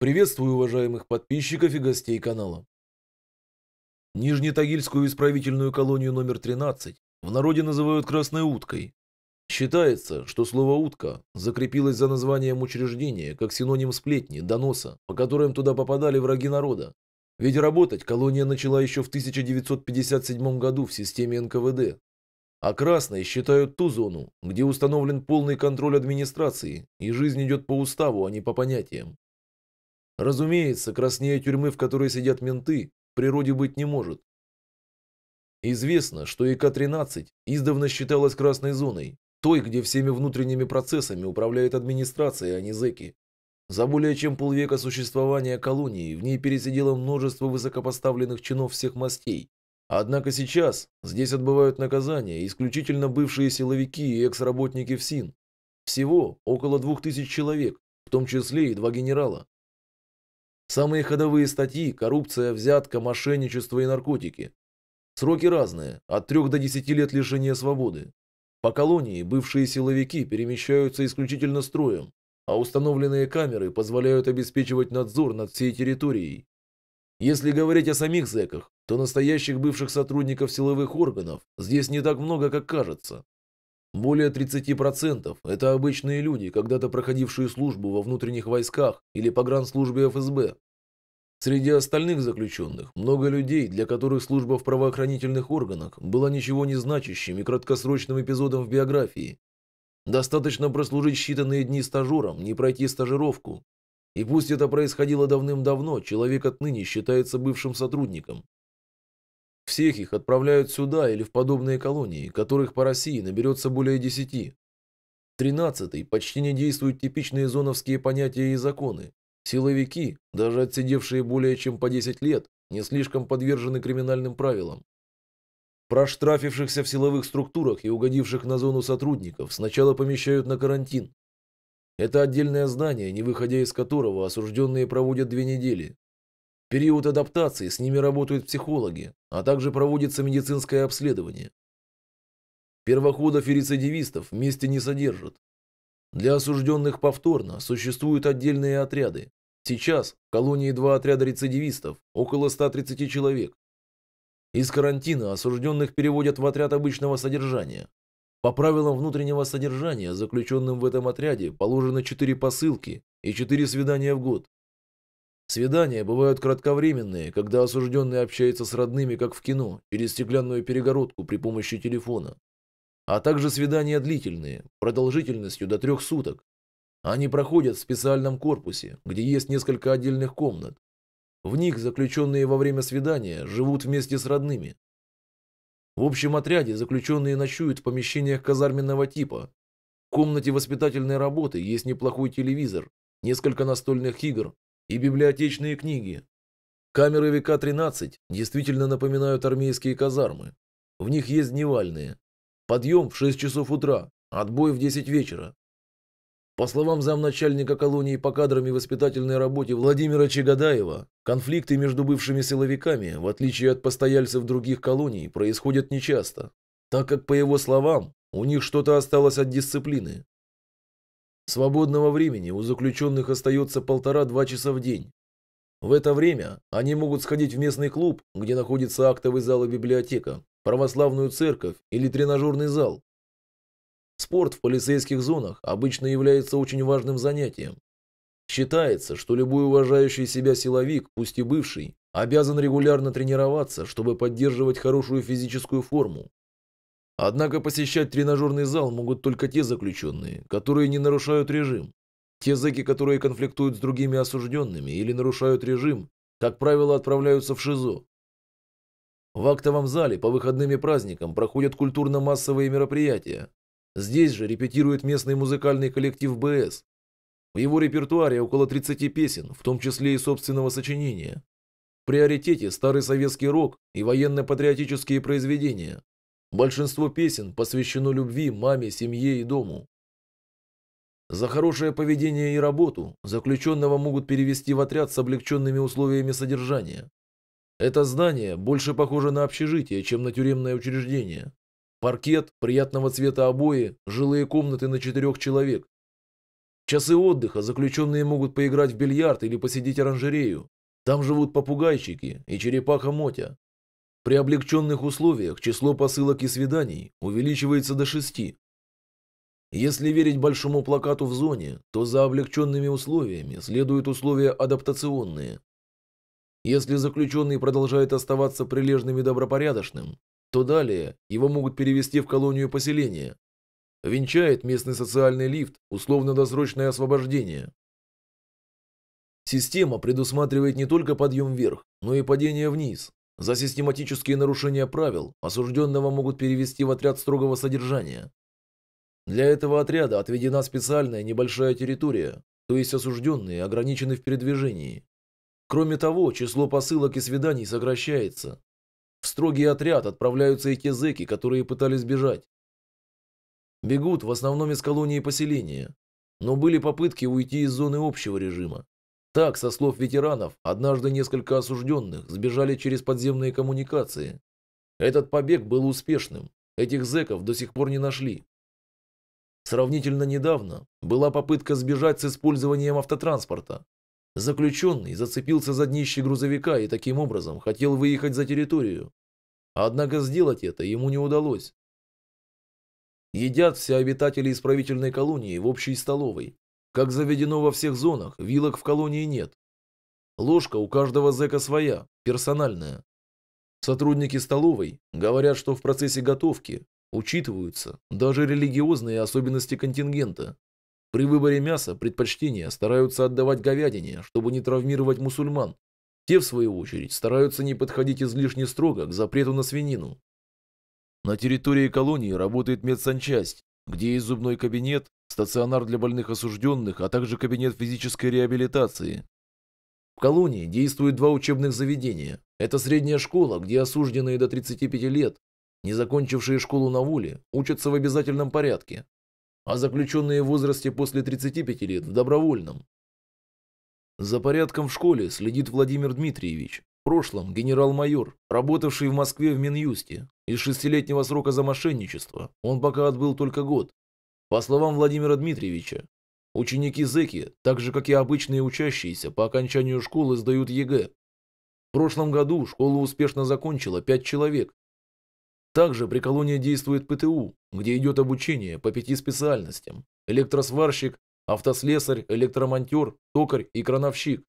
Приветствую уважаемых подписчиков и гостей канала. Нижнетагильскую исправительную колонию номер 13 в народе называют «красной уткой». Считается, что слово «утка» закрепилось за названием учреждения как синоним сплетни, доноса, по которым туда попадали враги народа. Ведь работать колония начала еще в 1957 году в системе НКВД. А красной считают ту зону, где установлен полный контроль администрации, и жизнь идет по уставу, а не по понятиям. Разумеется, краснее тюрьмы, в которой сидят менты, в природе быть не может. Известно, что ИК-13 издавна считалась красной зоной, той, где всеми внутренними процессами управляет администрация, а не зэки. За более чем полвека существования колонии в ней пересидело множество высокопоставленных чинов всех мастей. Однако сейчас здесь отбывают наказания исключительно бывшие силовики и экс-работники ФСИН. Всего около двух тысяч человек, в том числе и два генерала. Самые ходовые статьи – коррупция, взятка, мошенничество и наркотики. Сроки разные – от 3 до 10 лет лишения свободы. По колонии бывшие силовики перемещаются исключительно строем, а установленные камеры позволяют обеспечивать надзор над всей территорией. Если говорить о самих зэках, то настоящих бывших сотрудников силовых органов здесь не так много, как кажется. Более 30% – это обычные люди, когда-то проходившие службу во внутренних войсках или погранслужбе ФСБ. Среди остальных заключенных много людей, для которых служба в правоохранительных органах была ничего не значащим и краткосрочным эпизодом в биографии. Достаточно прослужить считанные дни стажером, не пройти стажировку. И пусть это происходило давным-давно, человек отныне считается бывшим сотрудником, всех их отправляют сюда или в подобные колонии, которых по России наберется более десяти. Тринадцатый почти не действуют типичные зоновские понятия и законы. Силовики, даже отсидевшие более чем по 10 лет, не слишком подвержены криминальным правилам. Проштрафившихся в силовых структурах и угодивших на зону сотрудников сначала помещают на карантин. Это отдельное здание, не выходя из которого осужденные проводят две недели, период адаптации с ними работают психологи, а также проводится медицинское обследование. Первоходов и рецидивистов вместе не содержат. Для осужденных повторно существуют отдельные отряды. Сейчас в колонии два отряда рецидивистов, около 130 человек. Из карантина осужденных переводят в отряд обычного содержания. По правилам внутреннего содержания заключенным в этом отряде положено 4 посылки и 4 свидания в год. Свидания бывают кратковременные, когда осужденный общается с родными, как в кино, через стеклянную перегородку при помощи телефона. А также свидания длительные, продолжительностью до трех суток. Они проходят в специальном корпусе, где есть несколько отдельных комнат. В них заключенные во время свидания живут вместе с родными. В общем отряде заключенные ночуют в помещениях казарменного типа. В комнате воспитательной работы есть неплохой телевизор, несколько настольных игр, и библиотечные книги. Камеры века 13 действительно напоминают армейские казармы. В них есть дневальные. Подъем в 6 часов утра, отбой в 10 вечера. По словам замначальника колонии по кадрам и воспитательной работе Владимира Чегадаева, конфликты между бывшими силовиками, в отличие от постояльцев других колоний, происходят нечасто, так как, по его словам, у них что-то осталось от дисциплины. Свободного времени у заключенных остается полтора-два часа в день. В это время они могут сходить в местный клуб, где находится актовый зал и библиотека, православную церковь или тренажерный зал. Спорт в полицейских зонах обычно является очень важным занятием. Считается, что любой уважающий себя силовик, пусть и бывший, обязан регулярно тренироваться, чтобы поддерживать хорошую физическую форму. Однако посещать тренажерный зал могут только те заключенные, которые не нарушают режим. Те зэки, которые конфликтуют с другими осужденными или нарушают режим, как правило, отправляются в ШИЗО. В актовом зале по выходным и праздникам проходят культурно-массовые мероприятия. Здесь же репетирует местный музыкальный коллектив БС. В его репертуаре около 30 песен, в том числе и собственного сочинения. В приоритете старый советский рок и военно-патриотические произведения, Большинство песен посвящено любви, маме, семье и дому. За хорошее поведение и работу заключенного могут перевести в отряд с облегченными условиями содержания. Это здание больше похоже на общежитие, чем на тюремное учреждение. Паркет, приятного цвета обои, жилые комнаты на четырех человек. В часы отдыха заключенные могут поиграть в бильярд или посетить оранжерею. Там живут попугайчики и черепаха Мотя. При облегченных условиях число посылок и свиданий увеличивается до шести. Если верить большому плакату в зоне, то за облегченными условиями следуют условия адаптационные. Если заключенный продолжает оставаться прилежным и добропорядочным, то далее его могут перевести в колонию поселения. Венчает местный социальный лифт условно-досрочное освобождение. Система предусматривает не только подъем вверх, но и падение вниз, за систематические нарушения правил осужденного могут перевести в отряд строгого содержания. Для этого отряда отведена специальная небольшая территория, то есть осужденные ограничены в передвижении. Кроме того, число посылок и свиданий сокращается. В строгий отряд отправляются и те зэки, которые пытались бежать. Бегут в основном из колонии поселения, но были попытки уйти из зоны общего режима. Так, со слов ветеранов, однажды несколько осужденных сбежали через подземные коммуникации. Этот побег был успешным, этих зэков до сих пор не нашли. Сравнительно недавно была попытка сбежать с использованием автотранспорта. Заключенный зацепился за днище грузовика и таким образом хотел выехать за территорию. Однако сделать это ему не удалось. Едят все обитатели исправительной колонии в общей столовой. Как заведено во всех зонах, вилок в колонии нет. Ложка у каждого зэка своя, персональная. Сотрудники столовой говорят, что в процессе готовки учитываются даже религиозные особенности контингента. При выборе мяса предпочтение стараются отдавать говядине, чтобы не травмировать мусульман. Те, в свою очередь, стараются не подходить излишне строго к запрету на свинину. На территории колонии работает медсанчасть, где есть зубной кабинет, стационар для больных осужденных, а также кабинет физической реабилитации. В колонии действуют два учебных заведения. Это средняя школа, где осужденные до 35 лет, не закончившие школу на воле, учатся в обязательном порядке, а заключенные в возрасте после 35 лет в добровольном. За порядком в школе следит Владимир Дмитриевич, в прошлом генерал-майор, работавший в Москве в Минюсте. Из шестилетнего срока за мошенничество он пока отбыл только год, по словам Владимира Дмитриевича, ученики-зэки, так же как и обычные учащиеся, по окончанию школы сдают ЕГЭ. В прошлом году школу успешно закончило 5 человек. Также при колонии действует ПТУ, где идет обучение по пяти специальностям – электросварщик, автослесарь, электромонтер, токарь и крановщик.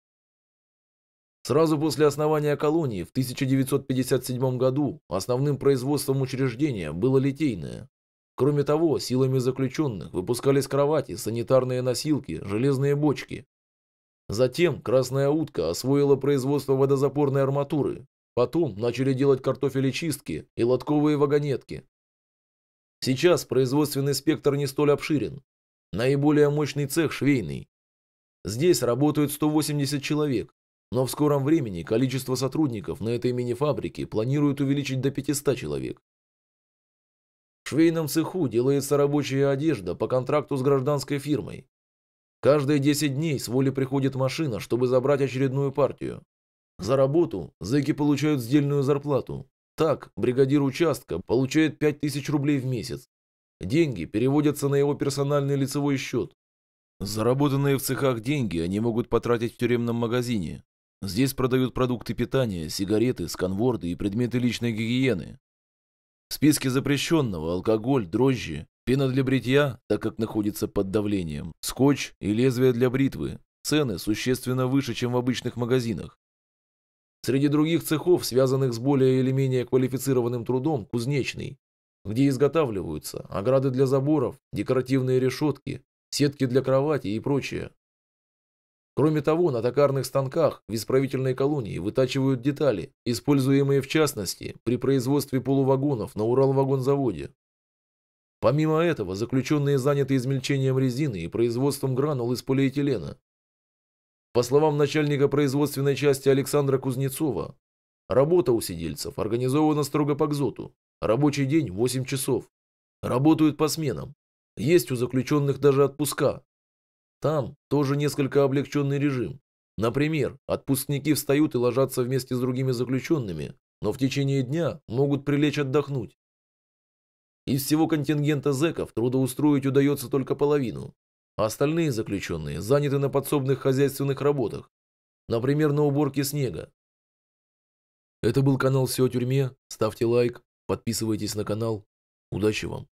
Сразу после основания колонии в 1957 году основным производством учреждения было литейное, Кроме того, силами заключенных выпускались кровати, санитарные носилки, железные бочки. Затем «Красная утка» освоила производство водозапорной арматуры. Потом начали делать картофелечистки и лотковые вагонетки. Сейчас производственный спектр не столь обширен. Наиболее мощный цех – швейный. Здесь работают 180 человек, но в скором времени количество сотрудников на этой мини-фабрике планируют увеличить до 500 человек. В швейном цеху делается рабочая одежда по контракту с гражданской фирмой. Каждые 10 дней с воли приходит машина, чтобы забрать очередную партию. За работу зэки получают сдельную зарплату. Так, бригадир участка получает 5000 рублей в месяц. Деньги переводятся на его персональный лицевой счет. Заработанные в цехах деньги они могут потратить в тюремном магазине. Здесь продают продукты питания, сигареты, сканворды и предметы личной гигиены. В списке запрещенного алкоголь, дрожжи, пена для бритья, так как находится под давлением, скотч и лезвие для бритвы. Цены существенно выше, чем в обычных магазинах. Среди других цехов, связанных с более или менее квалифицированным трудом, кузнечный, где изготавливаются ограды для заборов, декоративные решетки, сетки для кровати и прочее. Кроме того, на токарных станках в исправительной колонии вытачивают детали, используемые в частности при производстве полувагонов на Уралвагонзаводе. Помимо этого, заключенные заняты измельчением резины и производством гранул из полиэтилена. По словам начальника производственной части Александра Кузнецова, работа у сидельцев организована строго по ГЗОТу, рабочий день 8 часов, работают по сменам, есть у заключенных даже отпуска, там тоже несколько облегченный режим. Например, отпускники встают и ложатся вместе с другими заключенными, но в течение дня могут прилечь отдохнуть. Из всего контингента зэков трудоустроить удается только половину. А остальные заключенные заняты на подсобных хозяйственных работах, например, на уборке снега. Это был канал «Все о тюрьме». Ставьте лайк, подписывайтесь на канал. Удачи вам!